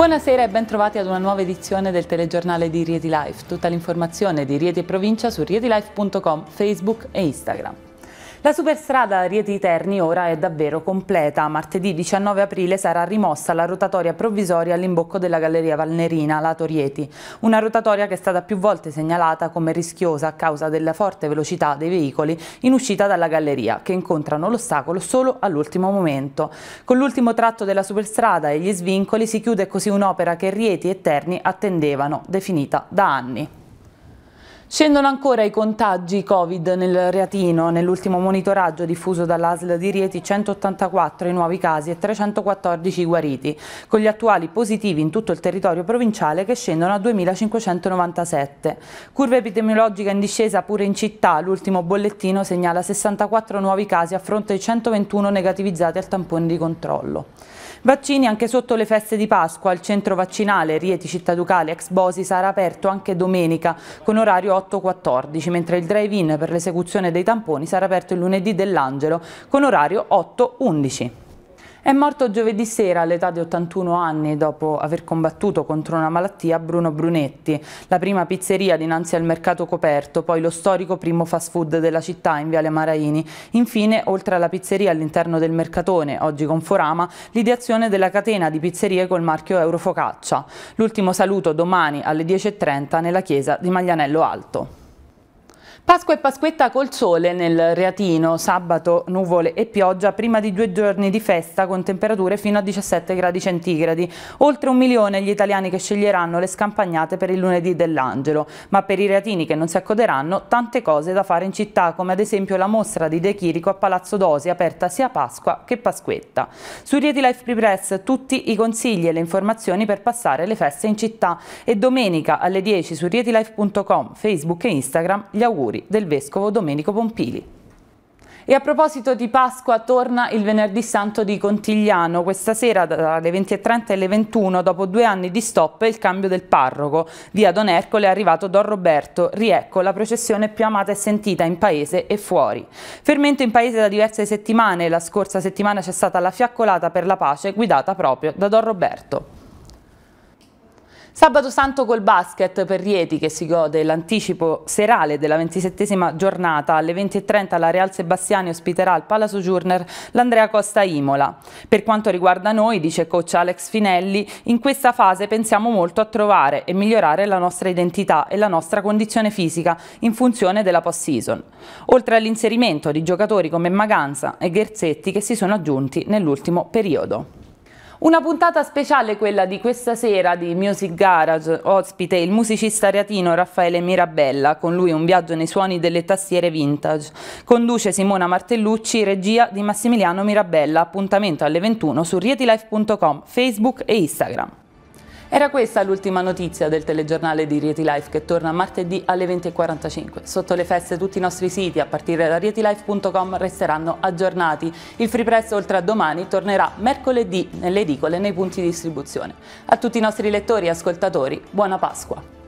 Buonasera e bentrovati ad una nuova edizione del telegiornale di Rieti Life. Tutta l'informazione di Rieti e provincia su rietilife.com, Facebook e Instagram. La superstrada Rieti-Terni ora è davvero completa. Martedì 19 aprile sarà rimossa la rotatoria provvisoria all'imbocco della Galleria Valnerina, lato Rieti. Una rotatoria che è stata più volte segnalata come rischiosa a causa della forte velocità dei veicoli in uscita dalla galleria, che incontrano l'ostacolo solo all'ultimo momento. Con l'ultimo tratto della superstrada e gli svincoli si chiude così un'opera che Rieti e Terni attendevano, definita da anni. Scendono ancora i contagi Covid nel Reatino. Nell'ultimo monitoraggio diffuso dall'ASL di Rieti 184 i nuovi casi e 314 i guariti, con gli attuali positivi in tutto il territorio provinciale che scendono a 2597. Curva epidemiologica in discesa pure in città, l'ultimo bollettino segnala 64 nuovi casi a fronte di 121 negativizzati al tampone di controllo. Vaccini anche sotto le feste di Pasqua, il centro vaccinale Rieti Città Ducale ex Bosi sarà aperto anche domenica con orario 8.14, mentre il drive-in per l'esecuzione dei tamponi sarà aperto il lunedì dell'Angelo con orario 8.11. È morto giovedì sera all'età di 81 anni dopo aver combattuto contro una malattia Bruno Brunetti, la prima pizzeria dinanzi al mercato coperto, poi lo storico primo fast food della città in Viale Maraini, infine oltre alla pizzeria all'interno del Mercatone, oggi con Forama, l'ideazione della catena di pizzerie col marchio Eurofocaccia. L'ultimo saluto domani alle 10.30 nella chiesa di Maglianello Alto. Pasqua e Pasquetta col sole nel Reatino, sabato nuvole e pioggia, prima di due giorni di festa con temperature fino a 17 gradi centigradi. Oltre un milione gli italiani che sceglieranno le scampagnate per il lunedì dell'Angelo, ma per i reatini che non si accoderanno tante cose da fare in città, come ad esempio la mostra di De Chirico a Palazzo Dosi, aperta sia Pasqua che Pasquetta. Su Rieti Life Free Press tutti i consigli e le informazioni per passare le feste in città e domenica alle 10 su rietilife.com, Facebook e Instagram gli auguri. Napoli del vescovo Domenico Pompili. E a proposito di Pasqua, torna il venerdì santo di Contigliano. Questa sera, dalle 20.30 alle 21, dopo due anni di stop, il cambio del parroco. Via Don Ercole è arrivato Don Roberto. Riecco, la processione più amata e sentita in paese e fuori. Fermento in paese da diverse settimane. La scorsa settimana c'è stata la fiaccolata per la pace, guidata proprio da Don Roberto. Sabato santo col basket per Rieti che si gode l'anticipo serale della ventisettesima giornata. Alle 20.30 la Real Sebastiani ospiterà al Palazzo Journer l'Andrea Costa Imola. Per quanto riguarda noi, dice coach Alex Finelli, in questa fase pensiamo molto a trovare e migliorare la nostra identità e la nostra condizione fisica in funzione della post-season. Oltre all'inserimento di giocatori come Maganza e Gerzetti che si sono aggiunti nell'ultimo periodo. Una puntata speciale quella di questa sera di Music Garage, ospite il musicista reatino Raffaele Mirabella, con lui un viaggio nei suoni delle tastiere vintage. Conduce Simona Martellucci, regia di Massimiliano Mirabella, appuntamento alle 21 su rietilife.com, Facebook e Instagram. Era questa l'ultima notizia del telegiornale di Rieti Life che torna martedì alle 20.45. Sotto le feste tutti i nostri siti a partire da rietilife.com resteranno aggiornati. Il free press oltre a domani tornerà mercoledì nelle edicole nei punti di distribuzione. A tutti i nostri lettori e ascoltatori, buona Pasqua!